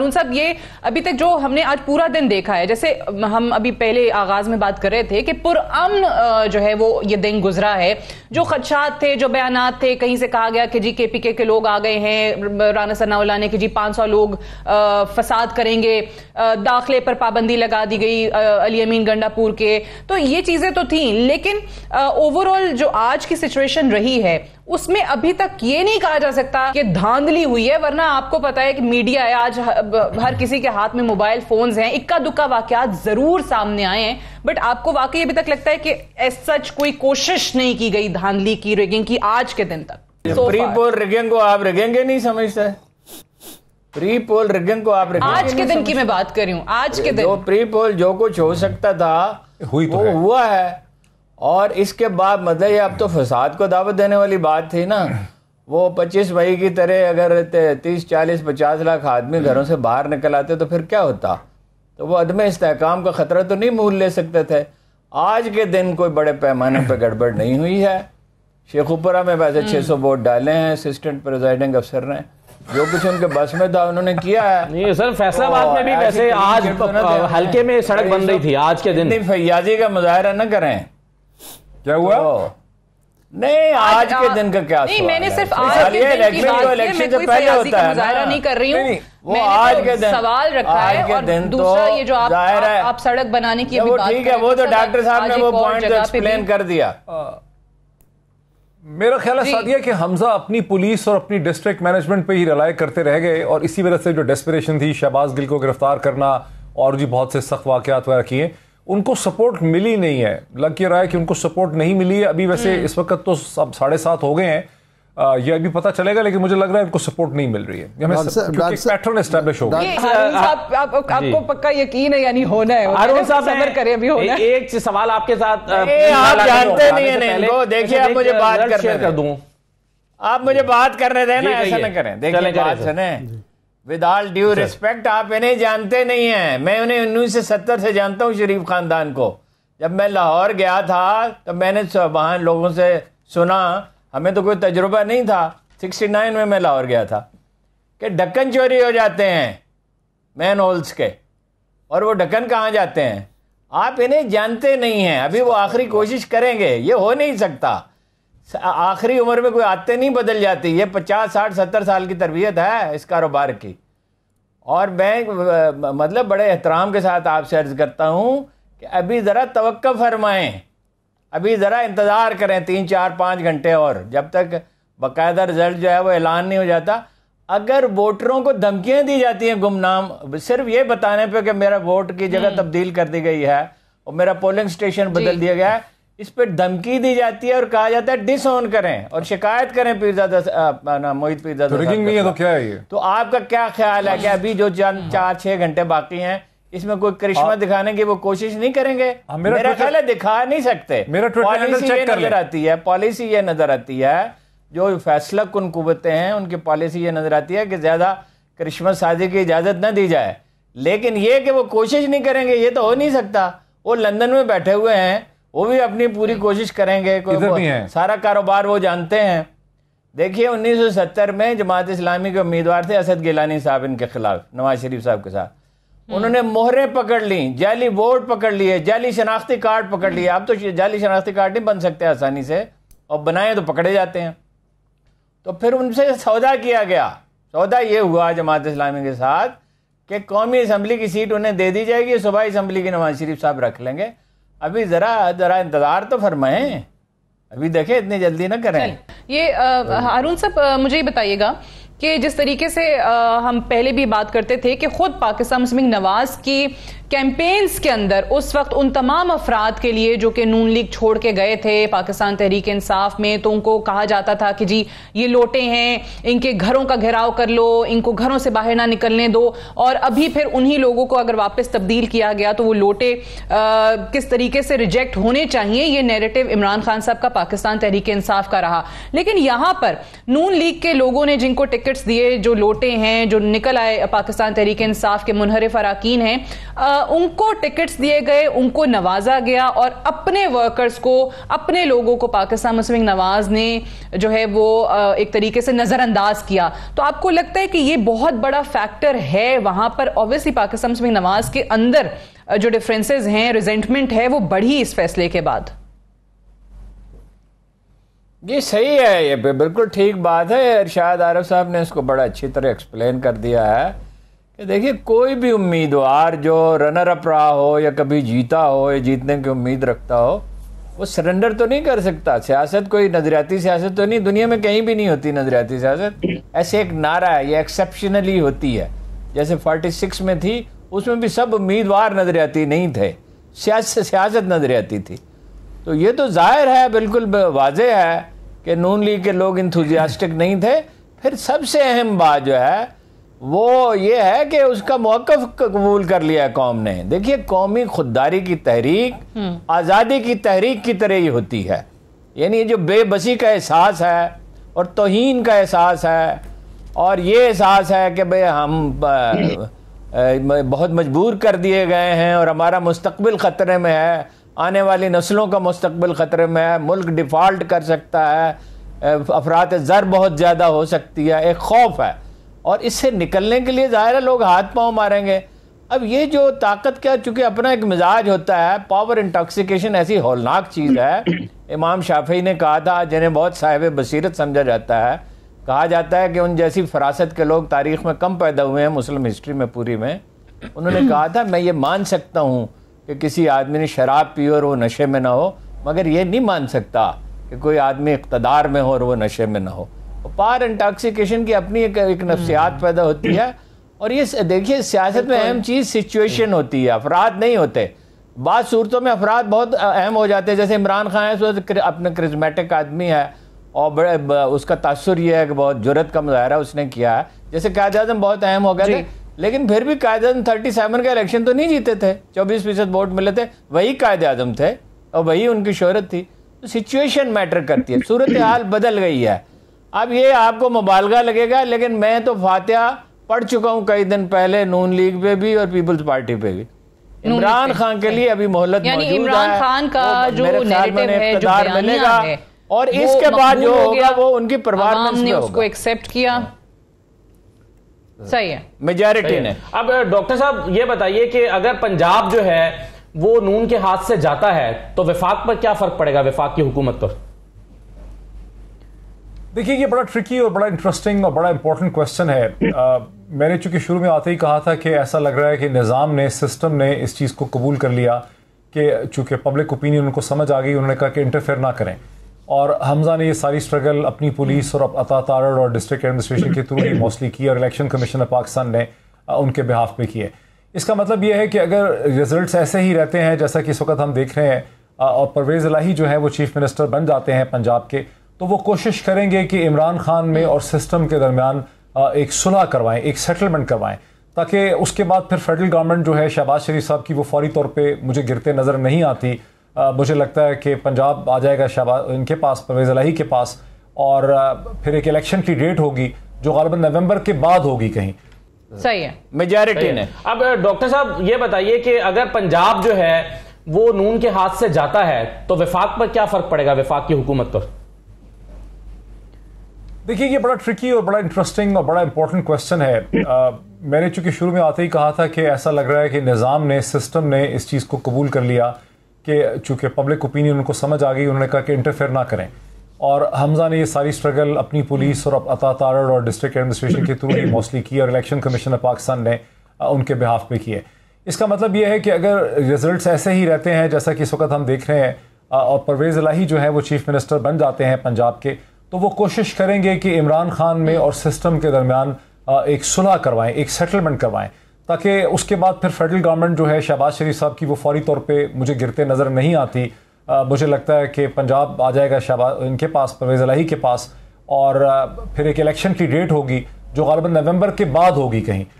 कानून साहब ये अभी तक जो हमने आज पूरा दिन देखा है जैसे हम अभी पहले आगाज में बात कर रहे थे कि पुरअमन जो है वो ये दिन गुजरा है जो खदशात थे जो बयान थे कहीं से कहा गया कि जी के पी के, के लोग आ गए हैं राना सन्ना ने कि जी पांच सौ लोग आ, फसाद करेंगे दाखिले पर पाबंदी लगा दी गई अली अमीन गंडापुर के तो ये चीजें तो थी लेकिन ओवरऑल जो आज की सिचुएशन रही है उसमें अभी तक ये नहीं कहा जा सकता कि धांधली हुई है वरना आपको पता है कि मीडिया है आज हर किसी के हाथ में मोबाइल फोन्स हैं इक्का दुक्का वाकयात जरूर सामने आए हैं बट आपको वाकई अभी तक लगता है कि सच कोई कोशिश नहीं की गई धांधली की रिगिंग की आज के दिन तक so प्री पोल रिगिंग को आप रिगेंगे नहीं समझते प्री पोल रिगिंग को आप आज के दिन की मैं बात कर रही हूँ आज के दिन प्री पोल जो कुछ हो सकता था हुई तो वो हुआ है और इसके बाद मतलब ये अब तो फसाद को दावत देने वाली बात थी ना वो 25 मई की तरह अगर तीस चालीस पचास लाख आदमी घरों से बाहर निकल आते तो फिर क्या होता तो वो अदम इसकाम का ख़तरा तो नहीं मूल ले सकते थे आज के दिन कोई बड़े पैमाने पर गड़बड़ नहीं हुई है शेखुपुरा में वैसे सौ वोट डाले हैं असिस्टेंट प्रेजाइडिंग अफसर ने जो कुछ उनके बस में था उन्होंने किया है नहीं सर फैसलाबाद में भी वैसे आज तो हल्के में सड़क बन रही थी आज के दिन फैयाजी का मुजाहरा न करें क्या हुआ तो- नहीं आज, आज के दिन का क्या नहीं मैंने सिर्फ आज के दिन की बात की मैं कोई सियासी का मुजाहरा नहीं कर रही हूँ वो आज तो के दिन सवाल रखा है और तो दूसरा ये जो आप आप सड़क बनाने की बात ठीक है वो तो डॉक्टर साहब ने वो पॉइंट एक्सप्लेन कर दिया मेरा ख्याल है सादिया कि हमजा अपनी पुलिस और अपनी डिस्ट्रिक्ट मैनेजमेंट पे ही रिलाई करते रह गए और इसी वजह से जो डेस्परेशन थी शहबाज गिल को गिरफ्तार करना और भी बहुत से सख्त वाकत वगैरह किए उनको सपोर्ट मिली नहीं है लग ये रहा है कि उनको सपोर्ट नहीं मिली है अभी वैसे हम्म। इस वक्त तो सब साढ़े सात हो गए हैं ये अभी पता चलेगा लेकिन मुझे लग रहा है उनको सपोर्ट नहीं मिल रही है पैटर्न एस्टेब्लिश होगा आपको पक्का यकीन है यानी होना है अरुण साहब सबर करें अभी होना है एक सवाल आपके साथ आप जानते नहीं है देखिए आप मुझे बात कर दूं आप मुझे बात करने दें ना ऐसा ना करें देखिए बात सुने विद ऑल ड्यू रिस्पेक्ट आप इन्हें जानते नहीं हैं मैं उन्हें उन्नीस सौ सत्तर से जानता हूँ शरीफ खानदान को जब मैं लाहौर गया था तो मैंने वहाँ लोगों से सुना हमें तो कोई तजुर्बा नहीं था सिक्सटी नाइन में मैं लाहौर गया था कि ढक्कन चोरी हो जाते हैं मैन होल्स के और वो ढक्कन कहाँ जाते हैं आप इन्हें जानते नहीं हैं अभी वो आखिरी कोशिश करेंगे ये हो नहीं सकता आखिरी उम्र में कोई आते नहीं बदल जाती ये पचास साठ सत्तर साल की तरबियत है इस कारोबार की और मैं मतलब बड़े एहतराम के साथ आपसे अर्ज़ करता हूँ कि अभी ज़रा तो फरमाएँ अभी ज़रा इंतज़ार करें तीन चार पाँच घंटे और जब तक बाकायदा रिज़ल्ट जो है वो ऐलान नहीं हो जाता अगर वोटरों को धमकियाँ दी जाती हैं गुमनाम सिर्फ ये बताने पे कि मेरा वोट की जगह हम्म। तब्दील कर दी गई है और मेरा पोलिंग स्टेशन बदल दिया गया है इस पर धमकी दी जाती है और कहा जाता है डिसऑन करें और शिकायत करें पीरजादा मोहित पीरजादा तो, तो क्या है ये तो आपका क्या ख्याल है कि हाँ। अभी जो हाँ। चार छह घंटे बाकी हैं इसमें कोई करिश्मा हाँ। दिखाने की वो कोशिश नहीं करेंगे आ, मेरा, मेरा ख्याल है दिखा नहीं सकते मेरा पॉलिसी ये नजर आती है पॉलिसी ये नजर आती है जो फैसला कन कुतें हैं उनकी पॉलिसी ये नजर आती है कि ज्यादा करिश्मा साजी की इजाजत न दी जाए लेकिन ये कि वो कोशिश नहीं करेंगे ये तो हो नहीं सकता वो लंदन में बैठे हुए हैं वो भी अपनी पूरी हम्म। कोशिश करेंगे कोई नहीं है सारा कारोबार वो जानते हैं देखिए 1970 में जमात इस्लामी के उम्मीदवार थे असद गिलानी साहब इनके खिलाफ नवाज शरीफ साहब के साथ हम्म। उन्होंने मोहरें पकड़ ली जाली वोट पकड़ लिए जाली शनाख्ती कार्ड पकड़ लिए अब तो जाली शनाख्ती कार्ड नहीं बन सकते आसानी से और बनाए तो पकड़े जाते हैं तो फिर उनसे सौदा किया गया सौदा ये हुआ जमात इस्लामी के साथ कि कौमी असम्बली की सीट उन्हें दे दी जाएगी सुबह असम्बली की नवाज शरीफ साहब रख लेंगे अभी ज़रा ज़रा इंतज़ार तो फरमाएं अभी देखें इतनी जल्दी ना करें ये हारून साहब मुझे ये बताइएगा कि जिस तरीके से आ, हम पहले भी बात करते थे कि खुद पाकिस्तान मुस्लिम नवाज की कैंपेन्स के अंदर उस वक्त उन तमाम अफराद के लिए जो कि नून लीग छोड़ के गए थे पाकिस्तान तहरीक इंसाफ में तो उनको कहा जाता था कि जी ये लोटे हैं इनके घरों का घेराव कर लो इनको घरों से बाहर ना निकलने दो और अभी फिर उन्हीं लोगों को अगर वापस तब्दील किया गया तो वो लोटे आ, किस तरीके से रिजेक्ट होने चाहिए ये नेरेटिव इमरान खान साहब का पाकिस्तान तहरीक इंसाफ का रहा लेकिन यहां पर नून लीग के लोगों ने जिनको टिकट्स दिए जो लोटे हैं जो निकल आए पाकिस्तान तहरीक इंसाफ के मुनहरफ अरकान हैं उनको टिकट्स दिए गए उनको नवाजा गया और अपने वर्कर्स को अपने लोगों को पाकिस्तान मुस्लिम नवाज ने जो है वो एक तरीके से नज़रअंदाज किया तो आपको लगता है कि ये बहुत बड़ा फैक्टर है वहाँ पर ऑब्वियसली पाकिस्तान मुस्लिम नवाज के अंदर जो डिफरेंसेस हैं रिजेंटमेंट है वो बढ़ी इस फैसले के बाद जी सही है ये बिल्कुल ठीक बात है इरशाद आरफ साहब ने इसको बड़ा अच्छी तरह एक्सप्लेन कर दिया है देखिए कोई भी उम्मीदवार जो रनर अप रहा हो या कभी जीता हो या जीतने की उम्मीद रखता हो वो सरेंडर तो नहीं कर सकता सियासत कोई नजरियाती सियासत तो नहीं दुनिया में कहीं भी नहीं होती नजरियाती सियासत ऐसे एक नारा है ये एक्सेप्शनली होती है जैसे 46 में थी उसमें भी सब उम्मीदवार नजरियाती नहीं थे सियासत सियासत नजरियाती थी तो ये तो जाहिर है बिल्कुल वाज है कि नून लीग के लोग इंथुजियास्टिक नहीं थे फिर सबसे अहम बात जो है वो ये है कि उसका मौकफ कबूल कर लिया है कौम ने देखिए कौमी खुददारी की तहरीक हम्म। आज़ादी की तहरीक की तरह ही होती है यानी जो बेबसी का एहसास है और तोहन का एहसास है और ये एहसास है कि भाई हम बहुत मजबूर कर दिए गए हैं और हमारा मुस्तबिल ख़तरे में है आने वाली नस्लों का मुस्तबिल ख़तरे में है मुल्क डिफ़ाल्ट कर सकता है अफरात ज़र बहुत ज़्यादा हो सकती है एक खौफ है और इससे निकलने के लिए ज़ाहिर है लोग हाथ पाँव मारेंगे अब ये जो ताकत क्या चूँकि अपना एक मिजाज होता है पावर इंटॉक्सिकेशन ऐसी होलनाक चीज़ है इमाम शाफी ने कहा था जिन्हें बहुत साहिब बसीरत समझा जाता है कहा जाता है कि उन जैसी फरासत के लोग तारीख में कम पैदा हुए हैं मुस्लिम हिस्ट्री में पूरी में उन्होंने कहा था मैं ये मान सकता हूँ कि किसी आदमी ने शराब पी और वो नशे में ना हो मगर ये नहीं मान सकता कि कोई आदमी इकतदार में हो और वो नशे में ना हो पार इंटॉक्सिकेशन की अपनी एक, एक नफ्सियात हम्म। पैदा होती है और ये देखिए सियासत में अहम चीज़ सिचुएशन होती है अफराद नहीं होते बाद सूरतों में अफराद बहुत अहम हो जाते हैं जैसे इमरान खान है अपने क्रिजमेटिक आदमी है और बड़े उसका तसर यह है कि बहुत जरूरत का मुजाहरा उसने किया है जैसे कायद अजम बहुत अहम हो गए थे लेकिन फिर भी कायद अजम थर्टी सेवन का इलेक्शन तो नहीं जीते थे चौबीस फीसद वोट मिले थे वही कायद अजम थे और वही उनकी शहरत थी तो सिचुएशन मैटर करती है सूरत हाल बदल गई है अब ये आपको मुबालगा लगेगा लेकिन मैं तो फातिहा पढ़ चुका हूँ कई दिन पहले नून लीग पे भी और पीपल्स पार्टी पे भी इमरान खान के लिए अभी मोहलत इमरान खान का जो इकतदार मिलेगा और इसके बाद जो होगा वो उनकी परिवार ने उसको एक्सेप्ट किया सही है मेजोरिटी ने अब डॉक्टर साहब ये बताइए कि अगर पंजाब जो है वो नून के हाथ से जाता है तो विफाक पर क्या फर्क पड़ेगा विफाक की हुकूमत पर देखिए ये बड़ा ट्रिकी और बड़ा इंटरेस्टिंग और बड़ा इंपॉर्टेंट क्वेश्चन है आ, मैंने चूंकि शुरू में आते ही कहा था कि ऐसा लग रहा है कि निज़ाम ने सिस्टम ने इस चीज़ को कबूल कर लिया कि चूंकि पब्लिक ओपिनियन उनको समझ आ गई उन्होंने कहा कि इंटरफेयर ना करें और हमजा ने ये सारी स्ट्रगल अपनी पुलिस और अता तारड़ और डिस्ट्रिक्ट एडमिनिस्ट्रेशन के थ्रू ही मोस्टली की और इलेक्शन कमीशन ऑफ पाकिस्तान ने उनके बिहाफ पे किए इसका मतलब ये है कि अगर रिजल्ट्स ऐसे ही रहते हैं जैसा कि इस वक्त हम देख रहे हैं और परवेज़ लाही जो है वो चीफ़ मिनिस्टर बन जाते हैं पंजाब के तो वो कोशिश करेंगे कि इमरान खान में और सिस्टम के दरमियान एक सुलह करवाएं एक सेटलमेंट करवाएं ताकि उसके बाद फिर फेडरल गवर्नमेंट जो है शहबाज शरीफ साहब की वो फौरी तौर पे मुझे गिरते नज़र नहीं आती आ, मुझे लगता है कि पंजाब आ जाएगा शहबाज इनके पास परवेज़ अलाही के पास और फिर एक इलेक्शन की डेट होगी जो गलबा नवंबर के बाद होगी कहीं सही है मेजोरिटी ने अब डॉक्टर साहब ये बताइए कि अगर पंजाब जो है वो नून के हाथ से जाता है तो विफाक पर क्या फर्क पड़ेगा विफाक की हुकूमत पर देखिए ये बड़ा ट्रिकी और बड़ा इंटरेस्टिंग और बड़ा इंपॉर्टेंट क्वेश्चन है आ, मैंने चूंकि शुरू में आते ही कहा था कि ऐसा लग रहा है कि निज़ाम ने सिस्टम ने इस चीज़ को कबूल कर लिया कि चूंकि पब्लिक ओपिनियन उनको समझ आ गई उन्होंने कहा कि इंटरफेयर ना करें और हमजा ने ये सारी स्ट्रगल अपनी पुलिस और अता तारड़ और डिस्ट्रिक्ट एडमिनिस्ट्रेशन के थ्रू ही मोस्टली की और इलेक्शन कमीशन ऑफ पाकिस्तान ने उनके बिहाफ पे किए इसका मतलब ये है कि अगर रिजल्ट्स ऐसे ही रहते हैं जैसा कि इस वक्त हम देख रहे हैं और परवेज़ इलाही जो है वो चीफ़ मिनिस्टर बन जाते हैं पंजाब के तो वो कोशिश करेंगे कि इमरान खान में और सिस्टम के दरमियान एक सुलह करवाएं एक सेटलमेंट करवाएं ताकि उसके बाद फिर फेडरल गवर्नमेंट जो है शहबाज शरीफ साहब की वो फौरी तौर पे मुझे गिरते नज़र नहीं आती आ, मुझे लगता है कि पंजाब आ जाएगा शहबाज इनके पास परवेज़ अलाही के पास और फिर एक इलेक्शन की डेट होगी जो गालबा नवंबर के बाद होगी कहीं